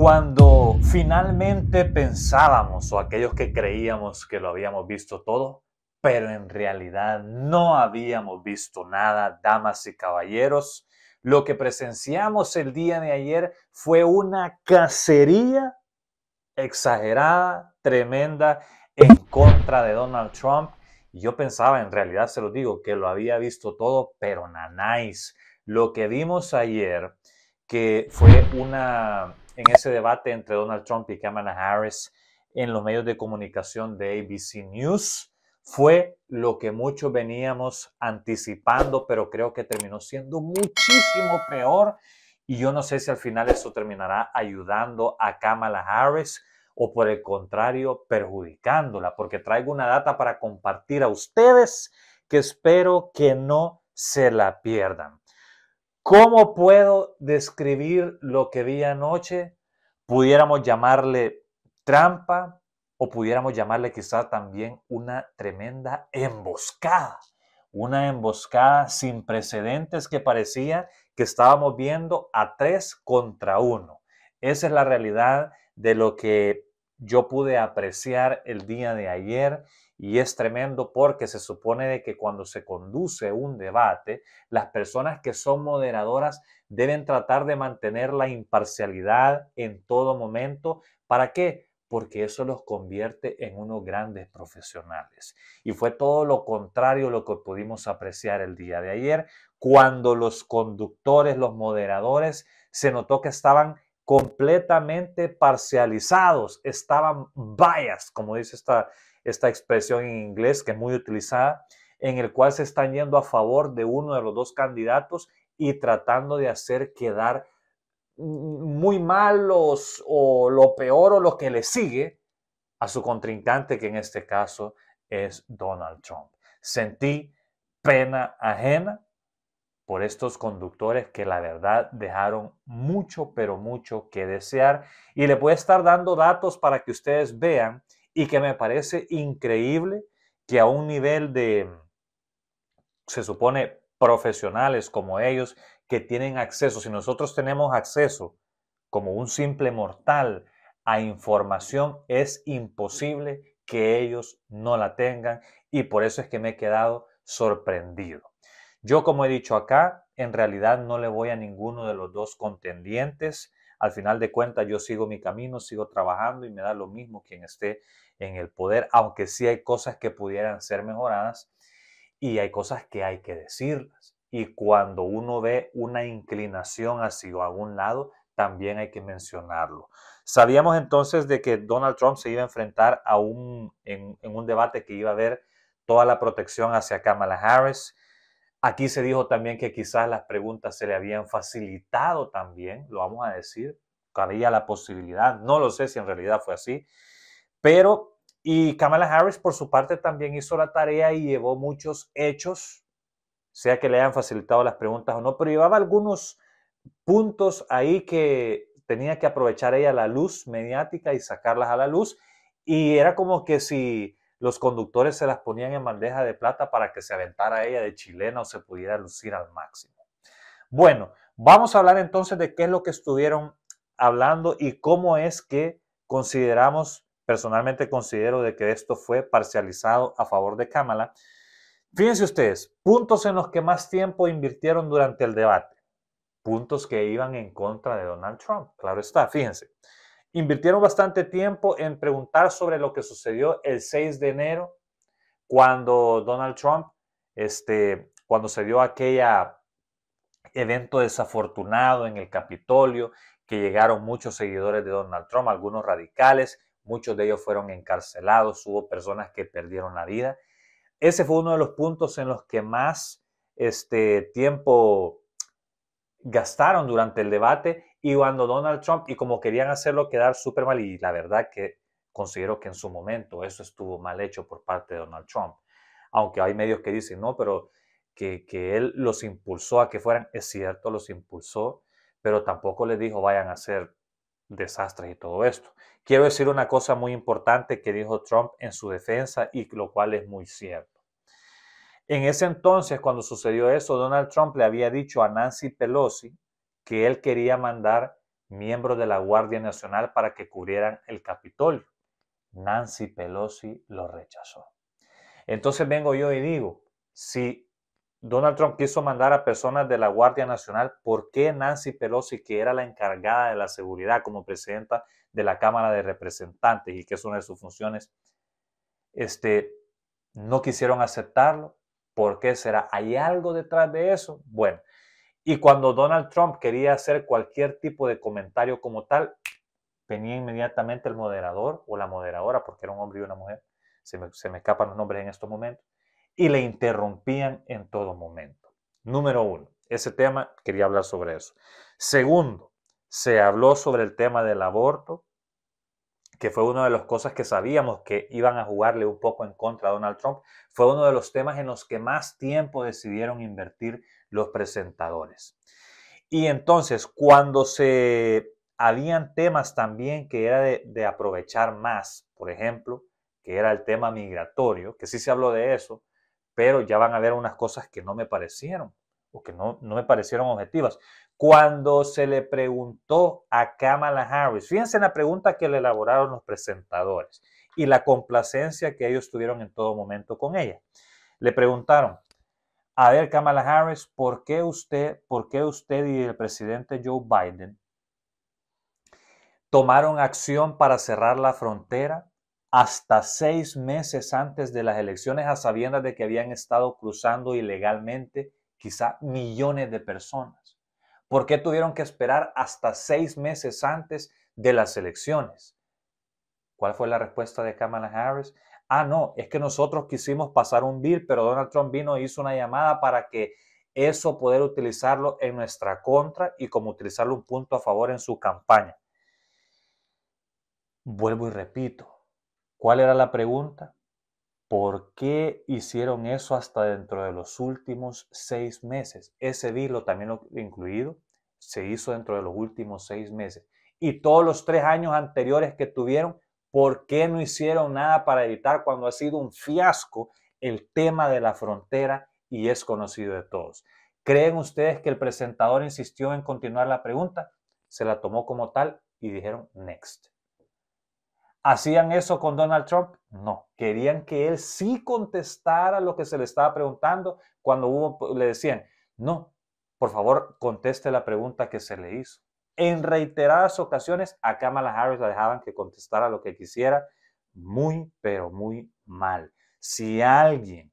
Cuando finalmente pensábamos, o aquellos que creíamos que lo habíamos visto todo, pero en realidad no habíamos visto nada, damas y caballeros, lo que presenciamos el día de ayer fue una cacería exagerada, tremenda, en contra de Donald Trump. Y yo pensaba, en realidad se lo digo, que lo había visto todo, pero nanáis. Lo que vimos ayer, que fue una en ese debate entre Donald Trump y Kamala Harris en los medios de comunicación de ABC News. Fue lo que muchos veníamos anticipando, pero creo que terminó siendo muchísimo peor. Y yo no sé si al final eso terminará ayudando a Kamala Harris o por el contrario perjudicándola, porque traigo una data para compartir a ustedes que espero que no se la pierdan. ¿Cómo puedo describir lo que vi anoche? Pudiéramos llamarle trampa o pudiéramos llamarle quizá también una tremenda emboscada, una emboscada sin precedentes que parecía que estábamos viendo a tres contra uno. Esa es la realidad de lo que yo pude apreciar el día de ayer y es tremendo porque se supone de que cuando se conduce un debate, las personas que son moderadoras deben tratar de mantener la imparcialidad en todo momento. ¿Para qué? Porque eso los convierte en unos grandes profesionales. Y fue todo lo contrario lo que pudimos apreciar el día de ayer, cuando los conductores, los moderadores, se notó que estaban completamente parcializados, estaban biased, como dice esta esta expresión en inglés que es muy utilizada, en el cual se están yendo a favor de uno de los dos candidatos y tratando de hacer quedar muy malos o lo peor o lo que le sigue a su contrincante, que en este caso es Donald Trump. Sentí pena ajena por estos conductores que la verdad dejaron mucho, pero mucho que desear. Y le voy a estar dando datos para que ustedes vean y que me parece increíble que a un nivel de, se supone, profesionales como ellos, que tienen acceso, si nosotros tenemos acceso como un simple mortal a información, es imposible que ellos no la tengan y por eso es que me he quedado sorprendido. Yo, como he dicho acá, en realidad no le voy a ninguno de los dos contendientes al final de cuentas yo sigo mi camino, sigo trabajando y me da lo mismo quien esté en el poder, aunque sí hay cosas que pudieran ser mejoradas y hay cosas que hay que decirlas. Y cuando uno ve una inclinación hacia algún lado, también hay que mencionarlo. Sabíamos entonces de que Donald Trump se iba a enfrentar a un, en, un debate que iba a ver toda la protección hacia Kamala Harris, Aquí se dijo también que quizás las preguntas se le habían facilitado también, lo vamos a decir, cabía la posibilidad, no lo sé si en realidad fue así, pero y Kamala Harris por su parte también hizo la tarea y llevó muchos hechos, sea que le hayan facilitado las preguntas o no, pero llevaba algunos puntos ahí que tenía que aprovechar ella la luz mediática y sacarlas a la luz y era como que si los conductores se las ponían en bandeja de plata para que se aventara ella de chilena o se pudiera lucir al máximo. Bueno, vamos a hablar entonces de qué es lo que estuvieron hablando y cómo es que consideramos, personalmente considero de que esto fue parcializado a favor de Kamala. Fíjense ustedes, puntos en los que más tiempo invirtieron durante el debate puntos que iban en contra de Donald Trump. Claro está, fíjense. Invirtieron bastante tiempo en preguntar sobre lo que sucedió el 6 de enero, cuando Donald Trump, este, cuando se dio aquella evento desafortunado en el Capitolio, que llegaron muchos seguidores de Donald Trump, algunos radicales, muchos de ellos fueron encarcelados, hubo personas que perdieron la vida. Ese fue uno de los puntos en los que más este, tiempo gastaron durante el debate y cuando Donald Trump, y como querían hacerlo quedar súper mal, y la verdad que considero que en su momento eso estuvo mal hecho por parte de Donald Trump, aunque hay medios que dicen, no, pero que, él los impulsó a que fueran, es cierto, los impulsó, pero tampoco les dijo vayan a hacer desastres y todo esto. Quiero decir una cosa muy importante que dijo Trump en su defensa y lo cual es muy cierto. En ese entonces, cuando sucedió eso, Donald Trump le había dicho a Nancy Pelosi, que él quería mandar miembros de la Guardia Nacional para que cubrieran el Capitolio. Nancy Pelosi lo rechazó. Entonces vengo yo y digo, si Donald Trump quiso mandar a personas de la Guardia Nacional, ¿por qué Nancy Pelosi, que era la encargada de la seguridad como presidenta de la Cámara de Representantes y que es una de sus funciones, este, no quisieron aceptarlo? ¿Por qué será? ¿Hay algo detrás de eso? Bueno, y cuando Donald Trump quería hacer cualquier tipo de comentario como tal, venía inmediatamente el moderador o la moderadora, porque era un hombre y una mujer, se me, escapan los nombres en estos momentos, y le interrumpían en todo momento. Número uno, ese tema, quería hablar sobre eso. Segundo, se habló sobre el tema del aborto, que fue una de las cosas que sabíamos que iban a jugarle un poco en contra a Donald Trump, fue uno de los temas en los que más tiempo decidieron invertir los presentadores. Y entonces, cuando se habían temas también que era de, aprovechar más, por ejemplo, que era el tema migratorio, que sí se habló de eso, pero ya van a ver unas cosas que no me parecieron o que no, me parecieron objetivas. Cuando se le preguntó a Kamala Harris, fíjense la pregunta que le elaboraron los presentadores y la complacencia que ellos tuvieron en todo momento con ella. Le preguntaron, a ver, Kamala Harris, ¿por qué usted, por qué usted y el presidente Joe Biden tomaron acción para cerrar la frontera hasta seis meses antes de las elecciones a sabiendas de que habían estado cruzando ilegalmente quizá millones de personas? ¿Por qué tuvieron que esperar hasta seis meses antes de las elecciones? ¿Cuál fue la respuesta de Kamala Harris? ah, no, es que nosotros quisimos pasar un bill, pero Donald Trump vino e hizo una llamada para que eso poder utilizarlo en nuestra contra y como utilizarlo un punto a favor en su campaña. Vuelvo y repito, ¿cuál era la pregunta? ¿Por qué hicieron eso hasta dentro de los últimos seis meses? Ese lo también incluido se hizo dentro de los últimos seis meses. Y todos los tres años anteriores que tuvieron ¿Por qué no hicieron nada para evitar cuando ha sido un fiasco el tema de la frontera y es conocido de todos? ¿Creen ustedes que el presentador insistió en continuar la pregunta? Se la tomó como tal y dijeron next. ¿Hacían eso con Donald Trump? No, querían que él sí contestara lo que se le estaba preguntando cuando le decían, no, por favor conteste la pregunta que se le hizo. En reiteradas ocasiones a Kamala Harris la dejaban que contestara lo que quisiera muy, pero muy mal. Si alguien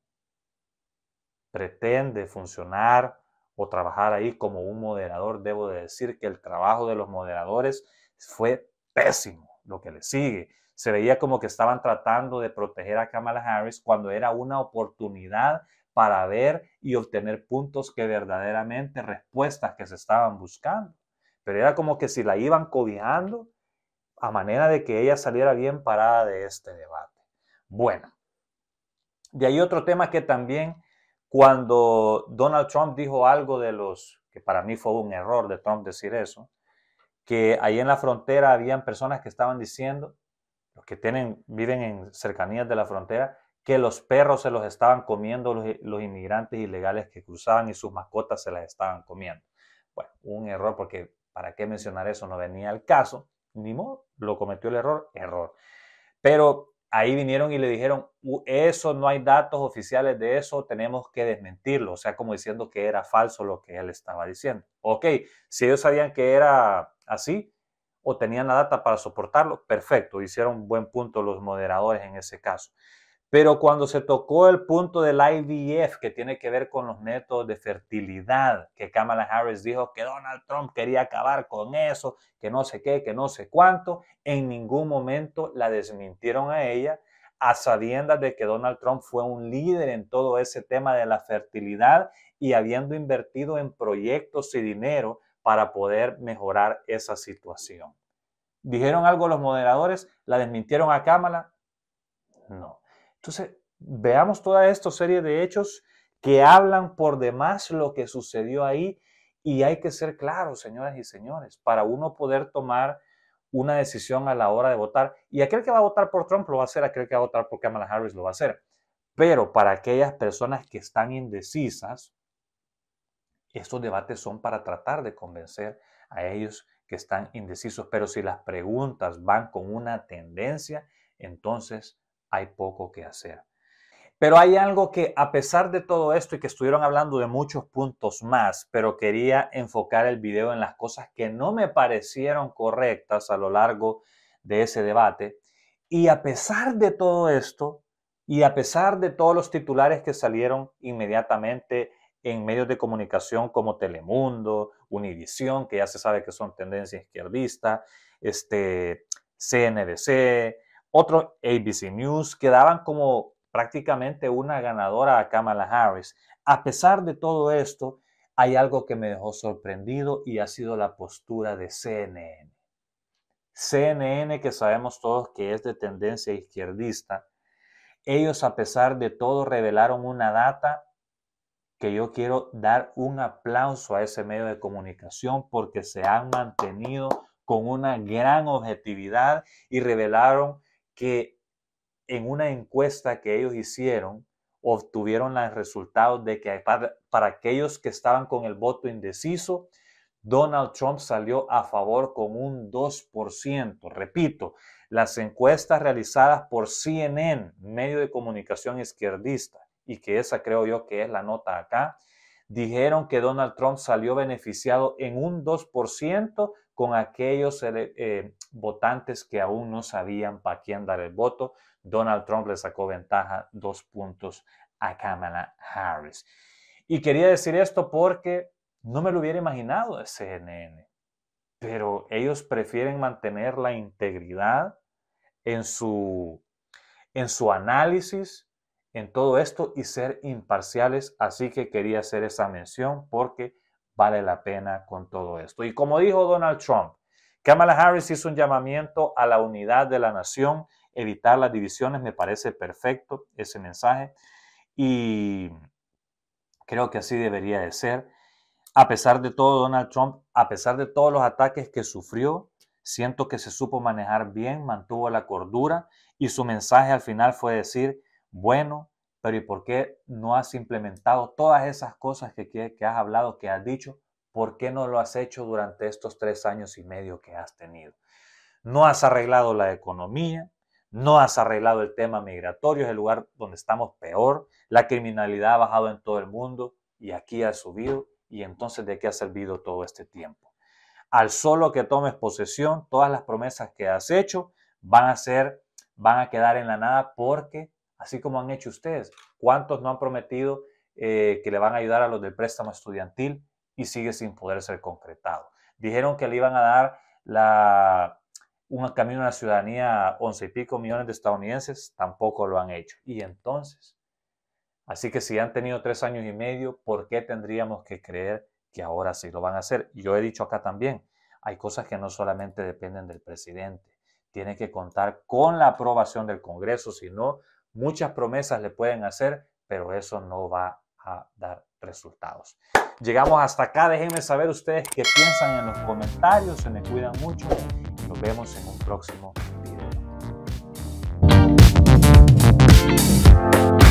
pretende funcionar o trabajar ahí como un moderador, debo de decir que el trabajo de los moderadores fue pésimo, lo que le sigue. Se veía como que estaban tratando de proteger a Kamala Harris cuando era una oportunidad para ver y obtener puntos que verdaderamente respuestas que se estaban buscando pero era como que si la iban cobijando a manera de que ella saliera bien parada de este debate. Bueno, de ahí otro tema que también cuando Donald Trump dijo algo de los, que para mí fue un error de Trump decir eso, que ahí en la frontera habían personas que estaban diciendo, los que tienen, viven en cercanías de la frontera, que los perros se los estaban comiendo los, los, inmigrantes ilegales que cruzaban y sus mascotas se las estaban comiendo. Bueno, un error porque ¿Para qué mencionar eso? No venía al caso. Ni modo, lo cometió el error, error. Pero ahí vinieron y le dijeron, eso no hay datos oficiales de eso, tenemos que desmentirlo. O sea, como diciendo que era falso lo que él estaba diciendo. Ok, si ellos sabían que era así o tenían la data para soportarlo, perfecto, hicieron buen punto los moderadores en ese caso. Pero cuando se tocó el punto del IVF, que tiene que ver con los métodos de fertilidad, que Kamala Harris dijo que Donald Trump quería acabar con eso, que no sé qué, que no sé cuánto, en ningún momento la desmintieron a ella, a sabiendas de que Donald Trump fue un líder en todo ese tema de la fertilidad y habiendo invertido en proyectos y dinero para poder mejorar esa situación. ¿Dijeron algo los moderadores? ¿La desmintieron a Kamala? No. Entonces, veamos toda esta serie de hechos que hablan por demás lo que sucedió ahí y hay que ser claros, señoras y señores, para uno poder tomar una decisión a la hora de votar. Y aquel que va a votar por Trump lo va a hacer, aquel que va a votar por Kamala Harris lo va a hacer. Pero para aquellas personas que están indecisas, estos debates son para tratar de convencer a ellos que están indecisos. Pero si las preguntas van con una tendencia, entonces hay poco que hacer. Pero hay algo que a pesar de todo esto y que estuvieron hablando de muchos puntos más, pero quería enfocar el video en las cosas que no me parecieron correctas a lo largo de ese debate. Y a pesar de todo esto, y a pesar de todos los titulares que salieron inmediatamente en medios de comunicación como Telemundo, Univisión, que ya se sabe que son tendencia izquierdista, este, CNBC, otro, ABC News quedaban como prácticamente una ganadora a Kamala Harris. A pesar de todo esto, hay algo que me dejó sorprendido y ha sido la postura de CNN. CNN, que sabemos todos que es de tendencia izquierdista, ellos a pesar de todo revelaron una data que yo quiero dar un aplauso a ese medio de comunicación porque se han mantenido con una gran objetividad y revelaron que en una encuesta que ellos hicieron obtuvieron los resultados de que para, para aquellos que estaban con el voto indeciso, Donald Trump salió a favor con un 2%. Repito, las encuestas realizadas por CNN, medio de comunicación izquierdista, y que esa creo yo que es la nota acá, dijeron que Donald Trump salió beneficiado en un 2% con aquellos eh, eh, votantes que aún no sabían para quién dar el voto. Donald Trump le sacó ventaja dos puntos a Kamala Harris. Y quería decir esto porque no me lo hubiera imaginado de CNN, pero ellos prefieren mantener la integridad en su, en su análisis, en todo esto y ser imparciales. Así que quería hacer esa mención porque vale la pena con todo esto. Y como dijo Donald Trump, Kamala Harris hizo un llamamiento a la unidad de la nación, evitar las divisiones, me parece perfecto ese mensaje y creo que así debería de ser. A pesar de todo, Donald Trump, a pesar de todos los ataques que sufrió, siento que se supo manejar bien, mantuvo la cordura y su mensaje al final fue decir, bueno, ¿y por qué no has implementado todas esas cosas que, has hablado, que has dicho? ¿Por qué no lo has hecho durante estos tres años y medio que has tenido? No has arreglado la economía, no has arreglado el tema migratorio, es el lugar donde estamos peor, la criminalidad ha bajado en todo el mundo y aquí ha subido, y entonces de qué ha servido todo este tiempo. Al solo que tomes posesión, todas las promesas que has hecho van a ser, van a quedar en la nada porque así como han hecho ustedes. ¿Cuántos no han prometido eh, que le van a ayudar a los del préstamo estudiantil y sigue sin poder ser concretado? Dijeron que le iban a dar la, un camino a la ciudadanía once y pico millones de estadounidenses, tampoco lo han hecho. Y entonces, así que si han tenido tres años y medio, ¿por qué tendríamos que creer que ahora sí lo van a hacer? Yo he dicho acá también, hay cosas que no solamente dependen del presidente, tiene que contar con la aprobación del Congreso, si no, Muchas promesas le pueden hacer, pero eso no va a dar resultados. Llegamos hasta acá. Déjenme saber ustedes qué piensan en los comentarios. Se me cuidan mucho. Nos vemos en un próximo video.